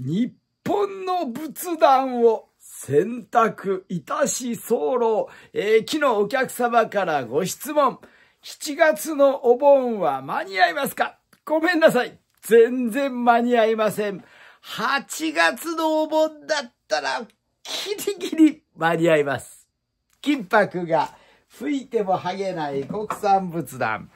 日本の仏壇を選択いたし候、えー、昨日お客様からご質問、7月のお盆は間に合いますかごめんなさい。全然間に合いません。8月のお盆だったら、ギリギリ間に合います。金箔が吹いても剥げない国産仏壇。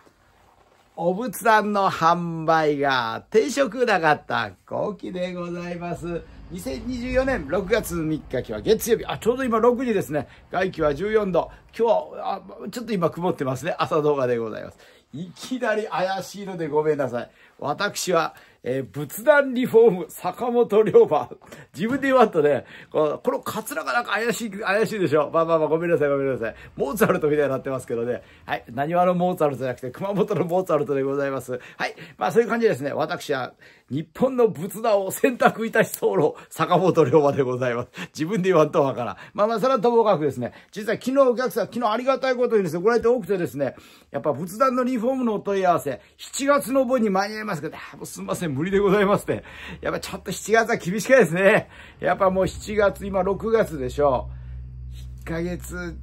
お仏壇の販売が定食なかった後期でございます。2024年6月3日、今日は月曜日。あ、ちょうど今6時ですね。外気は14度。今日は、あちょっと今曇ってますね。朝動画でございます。いきなり怪しいのでごめんなさい。私は、えー、仏壇リフォーム、坂本龍馬。自分で言わんとね、この、このカツラがなんか怪しい、怪しいでしょ。まあまあまあ、ごめんなさい、ごめんなさい。モーツァルトみたいになってますけどね。はい。何はのモーツァルトじゃなくて、熊本のモーツァルトでございます。はい。まあそういう感じですね。私は、日本の仏壇を選択いたし候、坂本龍馬でございます。自分で言わんとわからん。まあまあ、それはともかくですね。実は昨日お客さん、昨日ありがたいことにですね、ご来店多くてですね、やっぱ仏壇のリフーフォームのお問い合わせ、7月の分に間に合いますけど、もうすみません、無理でございますって。やっぱちょっと7月は厳したですね。やっぱもう7月、今6月でしょう。1ヶ月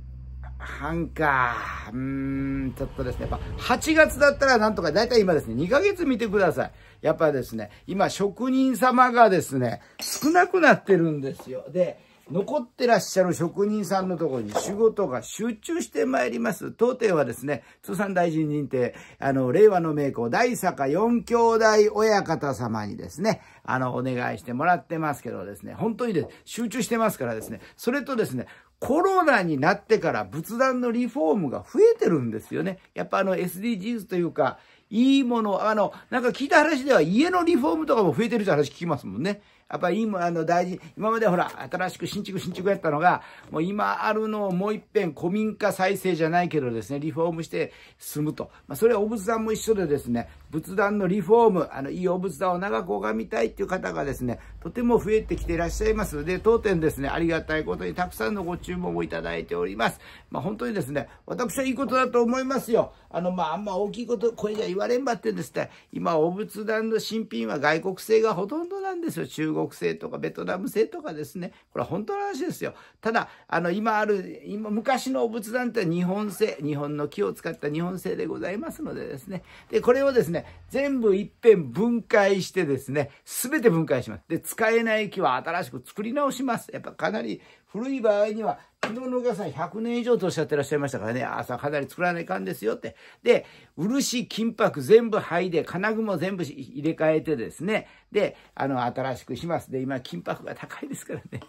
半か。うーん、ちょっとですね、やっぱ8月だったらなんとか、だいたい今ですね、2ヶ月見てください。やっぱですね、今職人様がですね、少なくなってるんですよ。で、残ってらっしゃる職人さんのところに仕事が集中してまいります。当店はですね、通産大臣認定、あの、令和の名工、大坂四兄弟親方様にですね、あの、お願いしてもらってますけどですね、本当にで集中してますからですね、それとですね、コロナになってから仏壇のリフォームが増えてるんですよね。やっぱあの SDGs というか、いいもの、あの、なんか聞いた話では家のリフォームとかも増えてるって話聞きますもんね。やっぱり今、あの、大事、今までほら、新しく新築新築やったのが、もう今あるのをもう一遍古民家再生じゃないけどですね、リフォームして住むと。まあ、それはお仏壇も一緒でですね、仏壇のリフォーム、あの、いいお仏壇を長く拝みたいっていう方がですね、とても増えてきていらっしゃいますで、当店ですね、ありがたいことにたくさんのご注文をいただいております。まあ、本当にですね、私はいいことだと思いますよ。あの、まあ、あんま大きいこと、声じゃ言わレンバって言うんですって、今、お仏壇の新品は外国製がほとんどなんですよ。中国製とかベトナム製とかですね。これは本当の話ですよ。ただ、あの、今ある、今、昔のお仏壇って日本製、日本の木を使った日本製でございますのでですね。で、これをですね、全部いっぺん分解してですね、すべて分解します。で、使えない木は新しく作り直します。やっぱかなり古い場合には、日のの客さ、ん100年以上とおっしゃってらっしゃいましたからね、朝かなり作らないかんですよって。で、漆、金箔全部剥いで、金具も全部入れ替えてですね、で、あの、新しくします。で、今、金箔が高いですからね、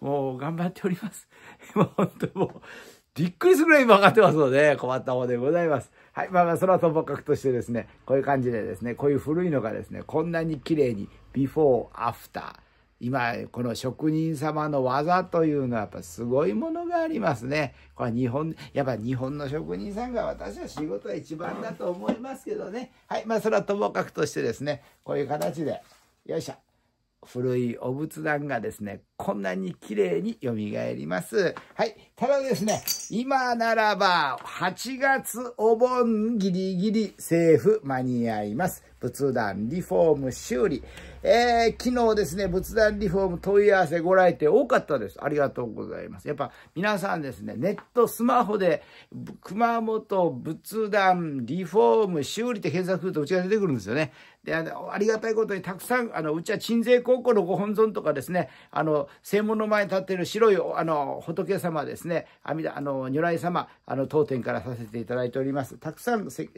もう頑張っております。もう本当もう、びっくりするぐらい今上がってますので、困った方でございます。はい。まあまあ、そのともかくとしてですね、こういう感じでですね、こういう古いのがですね、こんなに綺麗に、ビフォー、アフター。今この職人様の技というのはやっぱすごいものがありますね。これ日本やっぱ日本の職人さんが私は仕事は一番だと思いますけどね。はいまあそれはともかくとしてですねこういう形でよいしょ古いお仏壇がですねこんなに綺麗に蘇ります。はい。ただですね、今ならば、8月お盆ギリギリセーフ間に合います。仏壇リフォーム修理。えー、昨日ですね、仏壇リフォーム問い合わせご来店多かったです。ありがとうございます。やっぱ皆さんですね、ネット、スマホで、熊本仏壇リフォーム修理って検索するとうちが出てくるんですよね。で、ありがたいことにたくさん、あの、うちは鎮西高校のご本尊とかですね、あの、の、正門の前に立っている白い、あの、仏様ですね、阿弥陀、あの、如来様、あの、当店からさせていただいております。たくさん、のせ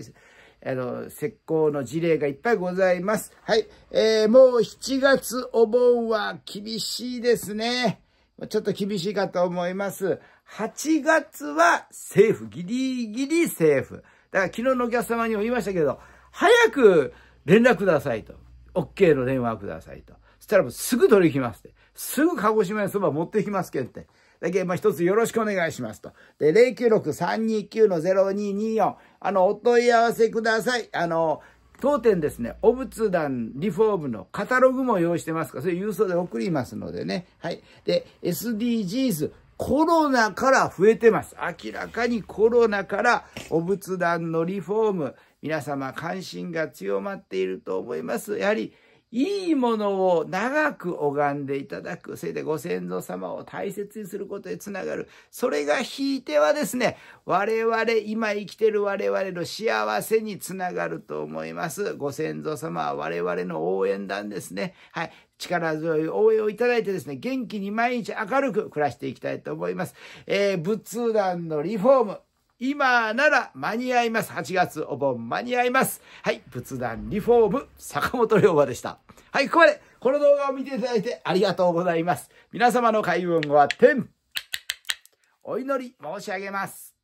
あの、石膏の事例がいっぱいございます。はい。えー、もう7月お盆は厳しいですね。ちょっと厳しいかと思います。8月はセーフ。ギリギリセーフ。だから昨日のお客様にも言いましたけど、早く連絡くださいと。OK の電話くださいと。そしたらもうすぐ取りきますって。すぐ鹿児島にそば持ってきますけんって。だけまあ、一つよろしくお願いしますと。で、096-329-0224。あの、お問い合わせください。あの、当店ですね、お仏壇リフォームのカタログも用意してますから、それ郵送で送りますのでね。はい。で、SDGs、コロナから増えてます。明らかにコロナからお仏壇のリフォーム、皆様関心が強まっていると思います。やはり、いいものを長く拝んでいただく。それでご先祖様を大切にすることへつながる。それが引いてはですね、我々、今生きてる我々の幸せにつながると思います。ご先祖様は我々の応援団ですね。はい。力強い応援をいただいてですね、元気に毎日明るく暮らしていきたいと思います。えー、仏壇のリフォーム。今なら間に合います。8月お盆間に合います。はい、仏壇リフォーム、坂本龍馬でした。はい、ここまで、この動画を見ていただいてありがとうございます。皆様の開運は天、お祈り申し上げます。